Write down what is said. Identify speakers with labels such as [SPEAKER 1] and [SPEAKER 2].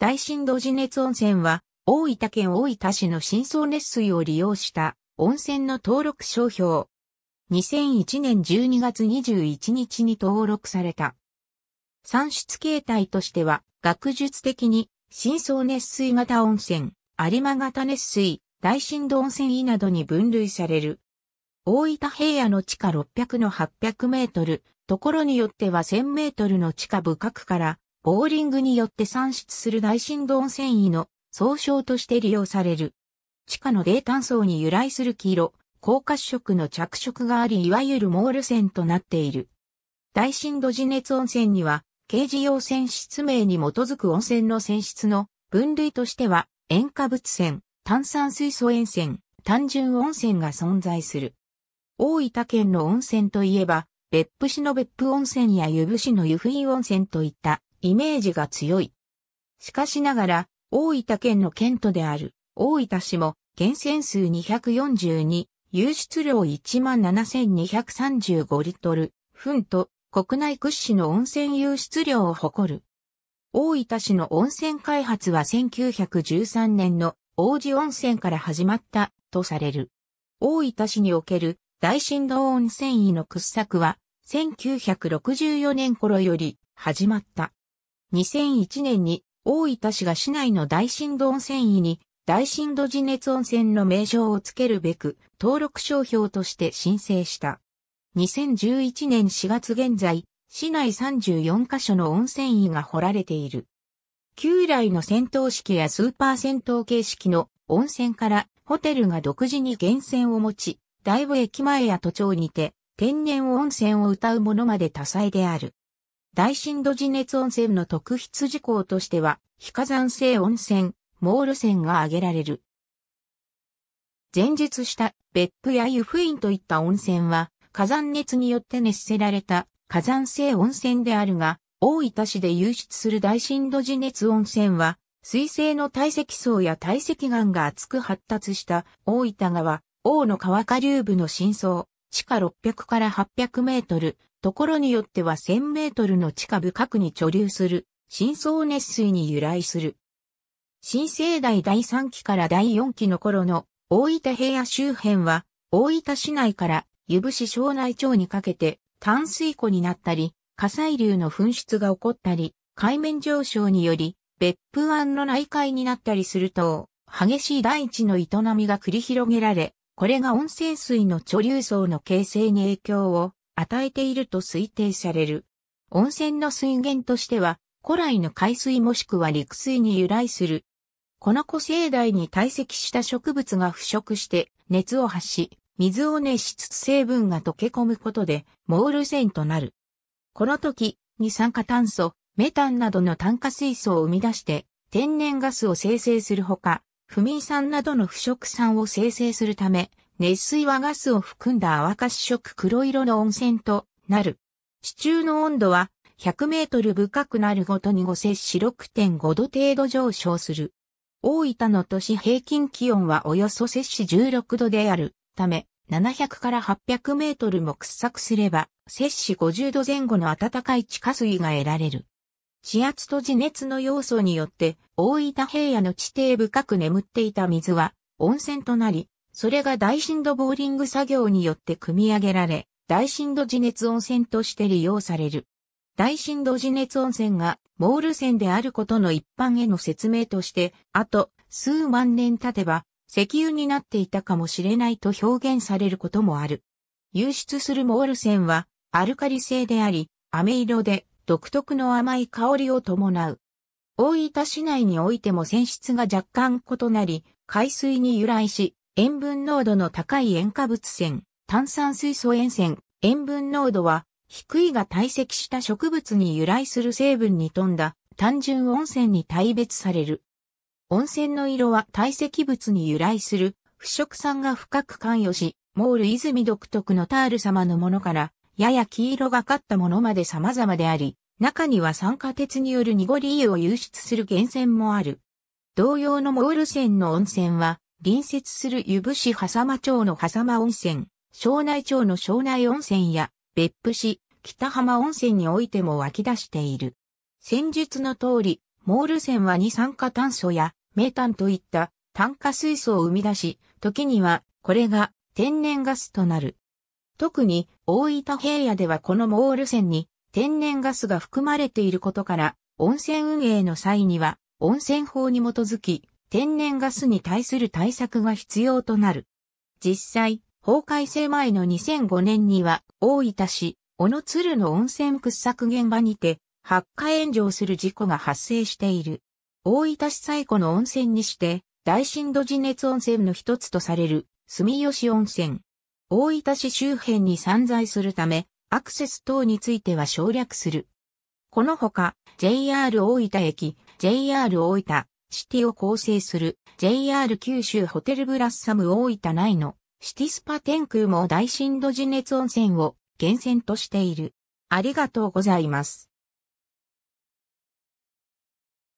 [SPEAKER 1] 大深度地熱温泉は、大分県大分市の深層熱水を利用した温泉の登録商標。2001年12月21日に登録された。産出形態としては、学術的に、深層熱水型温泉、有馬型熱水、大深度温泉などに分類される。大分平野の地下600の800メートル、ところによっては1000メートルの地下深くからボーリングによって産出する大振動繊維の総称として利用される。地下の冷炭層に由来する黄色、高褐色の着色があり、いわゆるモール線となっている。大深度地熱温泉には、軽事用泉質名に基づく温泉の泉質の分類としては、塩化物泉、炭酸水素塩泉、単純温泉が存在する。大分県の温泉といえば、別府市の別府温泉や湯布市の湯布院温泉といったイメージが強い。しかしながら、大分県の県都である、大分市も、源泉数242、湧出量17,235リットル、分と、国内屈指の温泉湧出量を誇る。大分市の温泉開発は1913年の王子温泉から始まったとされる。大分市における大震動温泉位の掘削は1964年頃より始まった。2001年に大分市が市内の大震度温泉位に大震度地熱温泉の名称をつけるべく登録商標として申請した。2011年4月現在、市内34カ所の温泉位が掘られている。旧来の戦闘式やスーパー戦闘形式の温泉からホテルが独自に源泉を持ち、大部駅前や都庁にて天然温泉を歌うものまで多彩である。大深度地熱温泉の特筆事項としては、非火山性温泉、モール泉が挙げられる。前述した別府や湯布院といった温泉は、火山熱によって熱せられた火山性温泉であるが、大分市で湧出する大深度地熱温泉は、水性の堆積層や堆積岩が厚く発達した大分川、大野川下流部の深層、地下600から800メートル、ところによっては1000メートルの地下深くに貯留する、深層熱水に由来する。新生代第3期から第4期の頃の大分平野周辺は、大分市内から湯布市庄内町にかけて淡水湖になったり、火砕流の噴出が起こったり、海面上昇により別府湾の内海になったりすると、激しい大地の営みが繰り広げられ、これが温泉水の貯留層の形成に影響を与えていると推定される。温泉の水源としては、古来の海水もしくは陸水に由来する。この古生代に堆積した植物が腐食して熱を発し、水を熱しつつ成分が溶け込むことで、モール線となる。この時、二酸化炭素、メタンなどの炭化水素を生み出して、天然ガスを生成するほか、不眠酸などの腐食酸を生成するため、熱水はガスを含んだ泡褐色黒色の温泉となる。地中の温度は100メートル深くなるごとに5摂氏6.5度程度上昇する。大分の都市平均気温はおよそ摂氏16度であるため、700から800メートルも掘削すれば、摂氏50度前後の暖かい地下水が得られる。地圧と地熱の要素によって大分平野の地底深く眠っていた水は温泉となり、それが大深度ボーリング作業によって組み上げられ、大深度地熱温泉として利用される。大深度地熱温泉がモール泉であることの一般への説明として、あと数万年経てば石油になっていたかもしれないと表現されることもある。流出するモール泉はアルカリ性であり、飴色で独特の甘い香りを伴う。大分市内においても泉質が若干異なり、海水に由来し、塩分濃度の高い塩化物泉、炭酸水素塩泉、塩分濃度は低いが堆積した植物に由来する成分に富んだ単純温泉に大別される。温泉の色は堆積物に由来する腐食酸が深く関与し、モール泉独特のタール様のものからやや黄色がかったものまで様々であり、中には酸化鉄による濁り湯を輸出する源泉もある。同様のモール泉の温泉は、隣接する湯布市狭間町の狭間温泉、庄内町の庄内温泉や、別府市、北浜温泉においても湧き出している。先述の通り、モール泉は二酸化炭素やメタンといった炭化水素を生み出し、時にはこれが天然ガスとなる。特に大分平野ではこのモール泉に天然ガスが含まれていることから、温泉運営の際には温泉法に基づき天然ガスに対する対策が必要となる。実際、法改正前の2005年には大分市小野鶴の温泉掘削現場にて発火炎上する事故が発生している。大分市最古の温泉にして大深度地熱温泉の一つとされる住吉温泉。大分市周辺に散在するため、アクセス等については省略する。このほか、JR 大分駅、JR 大分、シティを構成する JR 九州ホテルブラッサム大分内のシティスパ天空も大深度地熱温泉を源泉としている。ありがとうございます。